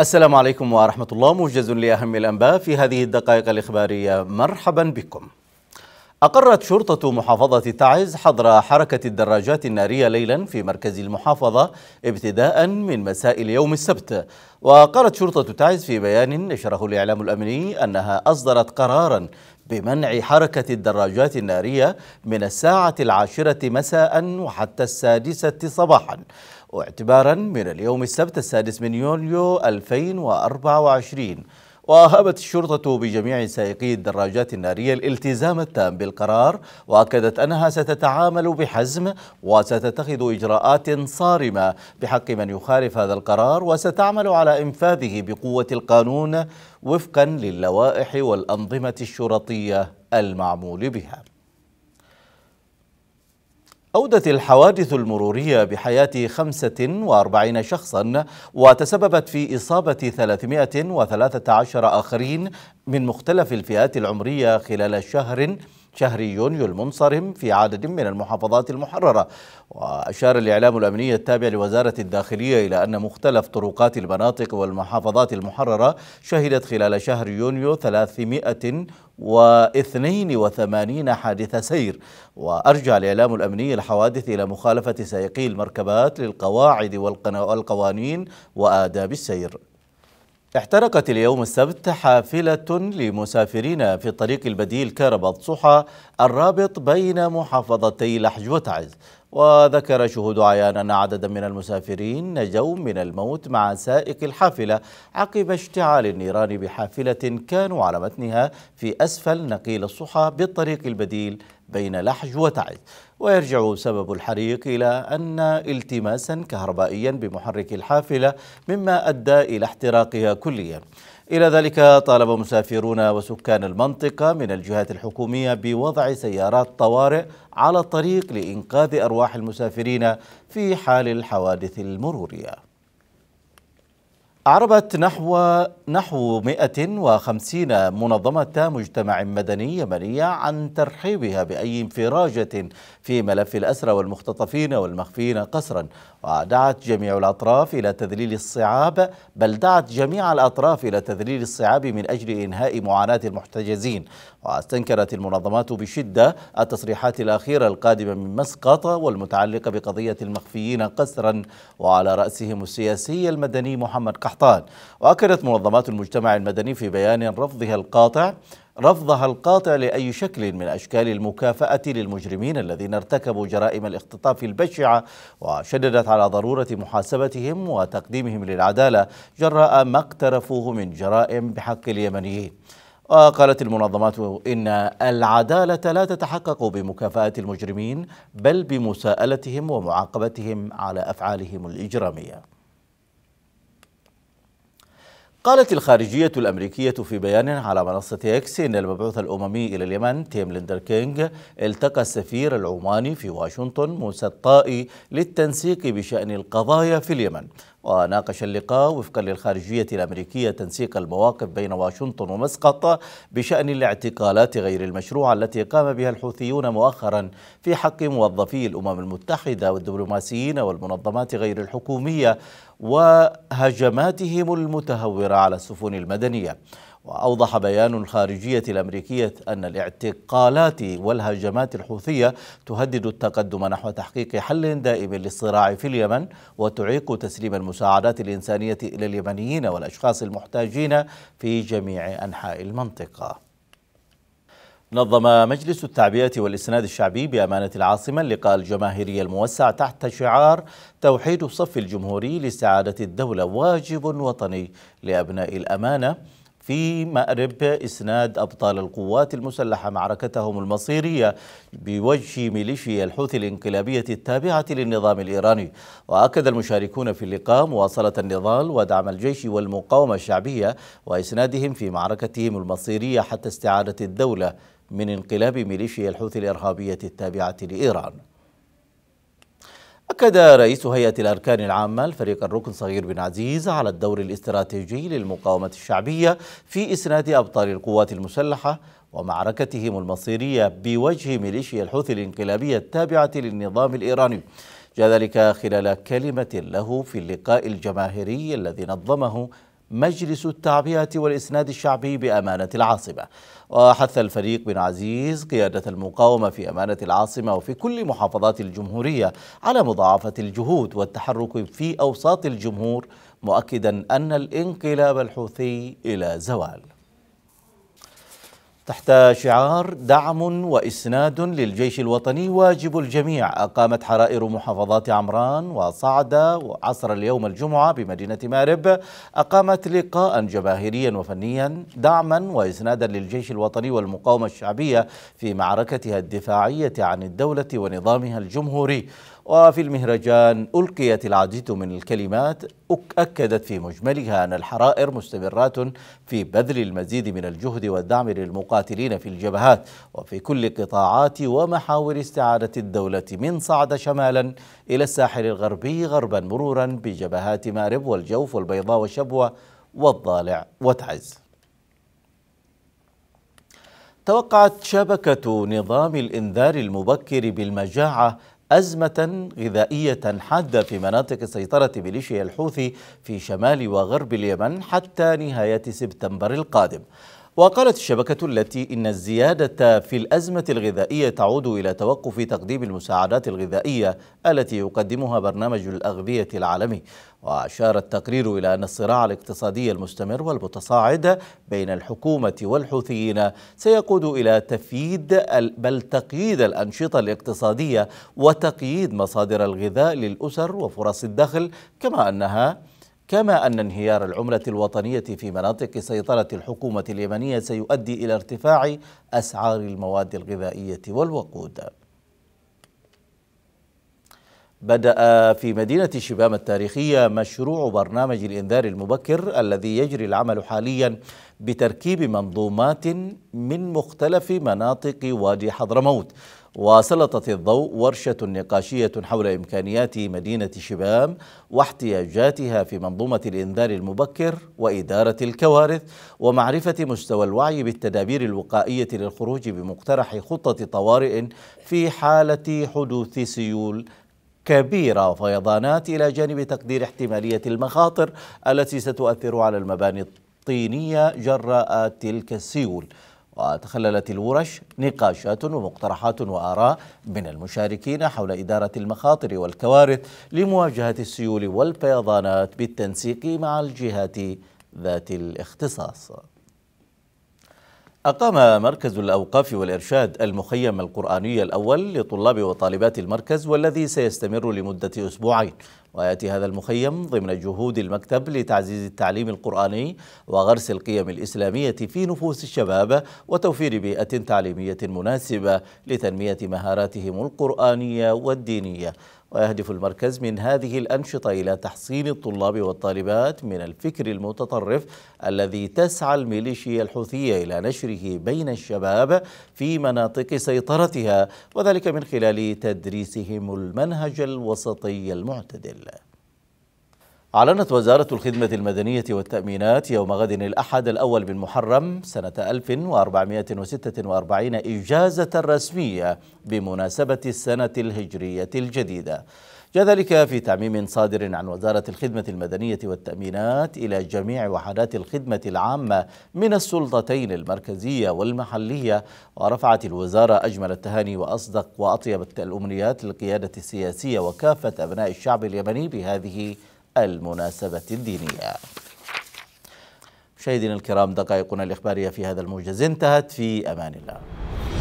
السلام عليكم ورحمة الله موجز لأهم الأنباء في هذه الدقائق الإخبارية مرحبا بكم أقرت شرطة محافظة تعز حظر حركة الدراجات النارية ليلا في مركز المحافظة ابتداء من مساء اليوم السبت وقالت شرطة تعز في بيان نشره الإعلام الأمني أنها أصدرت قرارا بمنع حركة الدراجات النارية من الساعة العاشرة مساء وحتى السادسة صباحا واعتبارا من اليوم السبت السادس من يوليو 2024 وأهابت الشرطة بجميع سائقي الدراجات النارية الالتزام التام بالقرار وأكدت أنها ستتعامل بحزم وستتخذ إجراءات صارمة بحق من يخالف هذا القرار وستعمل على إنفاذه بقوة القانون وفقا للوائح والأنظمة الشرطية المعمول بها أودت الحوادث المرورية بحياة 45 شخصا وتسببت في إصابة 313 آخرين من مختلف الفئات العمرية خلال شهر شهر يونيو المنصرم في عدد من المحافظات المحررة وأشار الإعلام الأمني التابع لوزارة الداخلية إلى أن مختلف طرقات المناطق والمحافظات المحررة شهدت خلال شهر يونيو 382 حادث سير وأرجع الإعلام الأمني الحوادث إلى مخالفة سائقي المركبات للقواعد والقوانين وآداب السير احترقت اليوم السبت حافلة لمسافرين في الطريق البديل كربط صحى الرابط بين محافظتي لحج وتعز وذكر شهود عيان أن عددا من المسافرين نجوا من الموت مع سائق الحافلة عقب اشتعال النيران بحافلة كانوا على متنها في أسفل نقيل الصحى بالطريق البديل بين لحج وتعز ويرجع سبب الحريق إلى أن التماسا كهربائيا بمحرك الحافلة مما أدى إلى احتراقها كليا إلى ذلك طالب مسافرون وسكان المنطقة من الجهات الحكومية بوضع سيارات طوارئ على الطريق لإنقاذ أرواح المسافرين في حال الحوادث المرورية أعربت نحو نحو 150 منظمة مجتمع مدني يمنية عن ترحيبها بأي انفراجة في ملف الأسرى والمختطفين والمخفين قسرا ودعت جميع الأطراف إلى تذليل الصعاب بل دعت جميع الأطراف إلى تذليل الصعاب من أجل إنهاء معاناة المحتجزين واستنكرت المنظمات بشدة التصريحات الأخيرة القادمة من مسقط والمتعلقة بقضية المخفيين قسرا وعلى رأسهم السياسي المدني محمد قحطان القحطان وأكدت منظمات المجتمع المدني في بيان رفضها القاطع رفضها القاطع لأي شكل من أشكال المكافأة للمجرمين الذين ارتكبوا جرائم الاختطاف البشعة وشددت على ضرورة محاسبتهم وتقديمهم للعدالة جراء ما اقترفوه من جرائم بحق اليمنيين وقالت المنظمات إن العدالة لا تتحقق بمكافأة المجرمين بل بمساءلتهم ومعاقبتهم على أفعالهم الإجرامية قالت الخارجية الأمريكية في بيان على منصة إكس إن المبعوث الأممي إلى اليمن تيم ليندر كينج التقى السفير العماني في واشنطن موسى الطائي للتنسيق بشأن القضايا في اليمن وناقش اللقاء وفقا للخارجية الأمريكية تنسيق المواقف بين واشنطن ومسقط بشأن الاعتقالات غير المشروعة التي قام بها الحوثيون مؤخرا في حق موظفي الأمم المتحدة والدبلوماسيين والمنظمات غير الحكومية وهجماتهم المتهورة على السفن المدنية وأوضح بيان الخارجية الأمريكية أن الاعتقالات والهجمات الحوثية تهدد التقدم نحو تحقيق حل دائم للصراع في اليمن وتعيق تسليم المساعدات الإنسانية إلى اليمنيين والأشخاص المحتاجين في جميع أنحاء المنطقة نظم مجلس التعبئة والإسناد الشعبي بأمانة العاصمة اللقاء الجماهيري الموسع تحت شعار توحيد الصف الجمهوري لاستعادة الدولة واجب وطني لأبناء الأمانة في مأرب إسناد أبطال القوات المسلحة معركتهم المصيرية بوجه ميليشيا الحوثي الانقلابية التابعة للنظام الإيراني وأكد المشاركون في اللقاء مواصلة النضال ودعم الجيش والمقاومة الشعبية وإسنادهم في معركتهم المصيرية حتى استعادة الدولة من انقلاب ميليشيا الحوثي الإرهابية التابعة لإيران أكد رئيس هيئة الأركان العامة الفريق الركن صغير بن عزيز على الدور الاستراتيجي للمقاومة الشعبية في إسناد أبطال القوات المسلحة ومعركتهم المصيرية بوجه ميليشيا الحوثي الانقلابية التابعة للنظام الإيراني جاء ذلك خلال كلمة له في اللقاء الجماهيري الذي نظمه مجلس التعبئة والإسناد الشعبي بأمانة العاصمة وحث الفريق بن عزيز قيادة المقاومة في أمانة العاصمة وفي كل محافظات الجمهورية على مضاعفة الجهود والتحرك في أوساط الجمهور مؤكدا أن الانقلاب الحوثي إلى زوال تحت شعار دعم وإسناد للجيش الوطني واجب الجميع أقامت حرائر محافظات عمران وصعدة وعصر اليوم الجمعة بمدينة مارب أقامت لقاء جماهيريا وفنيا دعما وإسنادا للجيش الوطني والمقاومة الشعبية في معركتها الدفاعية عن الدولة ونظامها الجمهوري وفي المهرجان ألقيت العديد من الكلمات أكدت في مجملها أن الحرائر مستمرات في بذل المزيد من الجهد والدعم للمقاتلين في الجبهات وفي كل قطاعات ومحاور استعادة الدولة من صعد شمالا إلى الساحل الغربي غربا مرورا بجبهات مارب والجوف والبيضاء والشبوة والضالع وتعز توقعت شبكة نظام الإنذار المبكر بالمجاعة أزمة غذائية حادة في مناطق سيطرة ميليشيا الحوثي في شمال وغرب اليمن حتى نهاية سبتمبر القادم وقالت الشبكة التي إن الزيادة في الأزمة الغذائية تعود إلى توقف تقديم المساعدات الغذائية التي يقدمها برنامج الأغذية العالمي وأشار التقرير إلى أن الصراع الاقتصادي المستمر والمتصاعد بين الحكومة والحوثيين سيقود إلى تفييد بل تقييد الأنشطة الاقتصادية وتقييد مصادر الغذاء للأسر وفرص الدخل كما أنها كما أن انهيار العملة الوطنية في مناطق سيطرة الحكومة اليمنية سيؤدي إلى ارتفاع أسعار المواد الغذائية والوقود بدأ في مدينة شبام التاريخية مشروع برنامج الإنذار المبكر الذي يجري العمل حاليا بتركيب منظومات من مختلف مناطق وادي حضرموت وسلطت الضوء ورشة نقاشية حول إمكانيات مدينة شبام واحتياجاتها في منظومة الإنذار المبكر وإدارة الكوارث ومعرفة مستوى الوعي بالتدابير الوقائية للخروج بمقترح خطة طوارئ في حالة حدوث سيول كبيرة وفيضانات إلى جانب تقدير احتمالية المخاطر التي ستؤثر على المباني الطينية جراء تلك السيول وتخللت الورش نقاشات ومقترحات وآراء من المشاركين حول إدارة المخاطر والكوارث لمواجهة السيول والفيضانات بالتنسيق مع الجهات ذات الاختصاص أقام مركز الأوقاف والإرشاد المخيم القرآني الأول لطلاب وطالبات المركز والذي سيستمر لمدة أسبوعين ويأتي هذا المخيم ضمن جهود المكتب لتعزيز التعليم القرآني وغرس القيم الإسلامية في نفوس الشباب وتوفير بيئة تعليمية مناسبة لتنمية مهاراتهم القرآنية والدينية ويهدف المركز من هذه الأنشطة إلى تحصين الطلاب والطالبات من الفكر المتطرف الذي تسعى الميليشيا الحوثية إلى نشره بين الشباب في مناطق سيطرتها وذلك من خلال تدريسهم المنهج الوسطي المعتدل أعلنت وزارة الخدمة المدنية والتأمينات يوم غد الأحد الأول من محرم سنة 1446 إجازة رسمية بمناسبة السنة الهجرية الجديدة ذلك في تعميم صادر عن وزارة الخدمة المدنية والتأمينات إلى جميع وحدات الخدمة العامة من السلطتين المركزية والمحلية ورفعت الوزارة أجمل التهاني وأصدق وأطيب الأمنيات للقيادة السياسية وكافة أبناء الشعب اليمني بهذه المناسبة الدينية مشاهدينا الكرام دقائقنا الإخبارية في هذا الموجز انتهت في أمان الله